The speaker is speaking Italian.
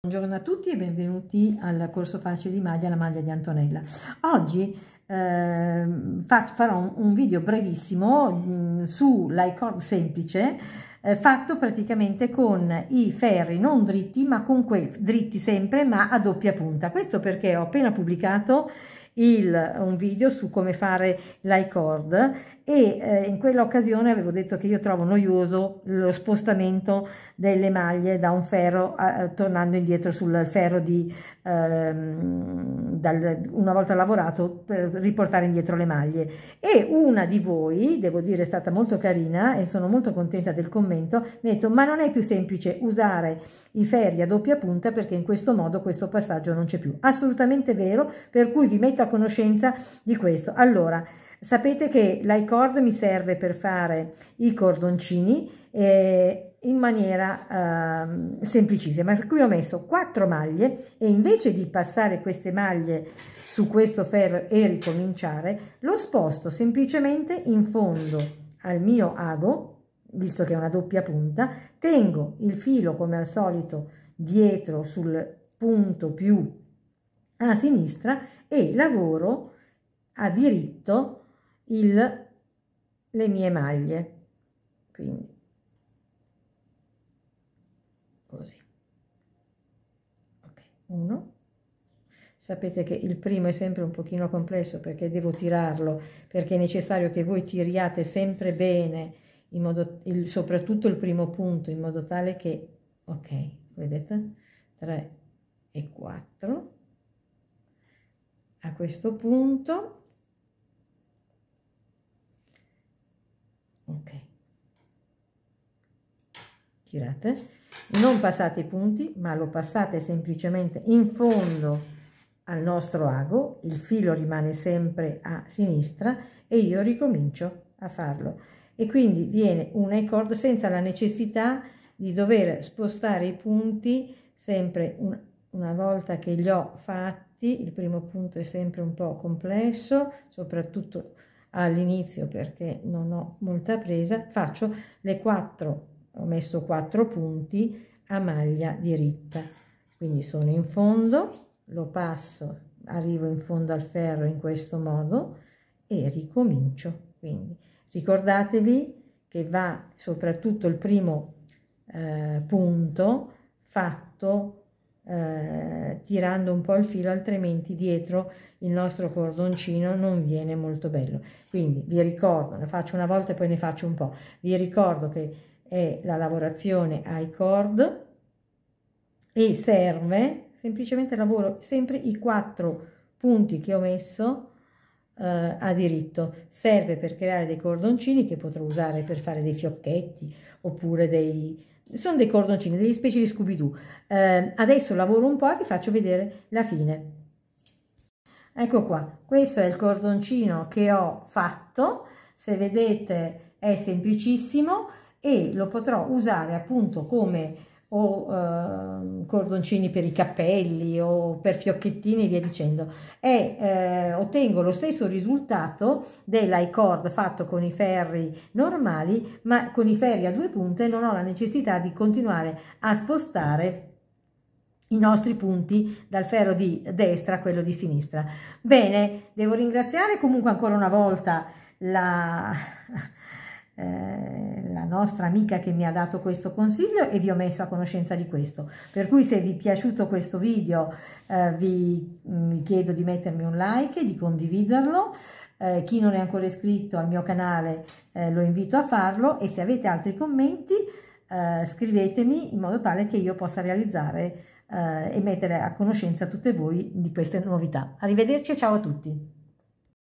Buongiorno a tutti e benvenuti al corso facile di maglia, la maglia di Antonella. Oggi eh, farò un video brevissimo mh, mm, sull'icord semplice eh, fatto praticamente con i ferri non dritti ma con quei dritti sempre ma a doppia punta. Questo perché ho appena pubblicato il, un video su come fare l'icord e eh, in quell'occasione avevo detto che io trovo noioso lo spostamento delle maglie da un ferro a, tornando indietro sul ferro di, ehm, dal, una volta lavorato per riportare indietro le maglie e una di voi devo dire è stata molto carina e sono molto contenta del commento mi ha detto ma non è più semplice usare i ferri a doppia punta perché in questo modo questo passaggio non c'è più assolutamente vero per cui vi metto a conoscenza di questo allora Sapete che l'icord mi serve per fare i cordoncini eh, in maniera uh, semplicissima per cui ho messo 4 maglie e invece di passare queste maglie su questo ferro e ricominciare lo sposto semplicemente in fondo al mio ago visto che è una doppia punta tengo il filo come al solito dietro sul punto più a sinistra e lavoro a diritto il, le mie maglie quindi 1 sapete che il primo è sempre un pochino complesso perché devo tirarlo perché è necessario che voi tiriate sempre bene in modo, il, soprattutto il primo punto in modo tale che ok vedete 3 e 4 a questo punto ok tirate non passate i punti ma lo passate semplicemente in fondo al nostro ago il filo rimane sempre a sinistra e io ricomincio a farlo e quindi viene un accord senza la necessità di dover spostare i punti sempre un, una volta che li ho fatti il primo punto è sempre un po' complesso soprattutto all'inizio perché non ho molta presa faccio le quattro ho messo quattro punti a maglia diritta quindi sono in fondo lo passo arrivo in fondo al ferro in questo modo e ricomincio quindi ricordatevi che va soprattutto il primo eh, punto fatto eh, tirando un po' il filo altrimenti dietro il nostro cordoncino non viene molto bello quindi vi ricordo ne faccio una volta e poi ne faccio un po' vi ricordo che è la lavorazione ai cord e serve semplicemente lavoro sempre i quattro punti che ho messo eh, a diritto serve per creare dei cordoncini che potrò usare per fare dei fiocchetti oppure dei sono dei cordoncini degli specie di scooby doo eh, adesso lavoro un po' e vi faccio vedere la fine ecco qua questo è il cordoncino che ho fatto se vedete è semplicissimo e lo potrò usare appunto come o eh, cordoncini per i capelli o per fiocchettini e via dicendo e eh, ottengo lo stesso risultato dell'icord fatto con i ferri normali ma con i ferri a due punte non ho la necessità di continuare a spostare i nostri punti dal ferro di destra a quello di sinistra bene devo ringraziare comunque ancora una volta la eh, la nostra amica che mi ha dato questo consiglio e vi ho messo a conoscenza di questo. Per cui se vi è piaciuto questo video eh, vi, mm, vi chiedo di mettermi un like e di condividerlo. Eh, chi non è ancora iscritto al mio canale eh, lo invito a farlo e se avete altri commenti eh, scrivetemi in modo tale che io possa realizzare eh, e mettere a conoscenza tutte voi di queste novità. Arrivederci e ciao a tutti!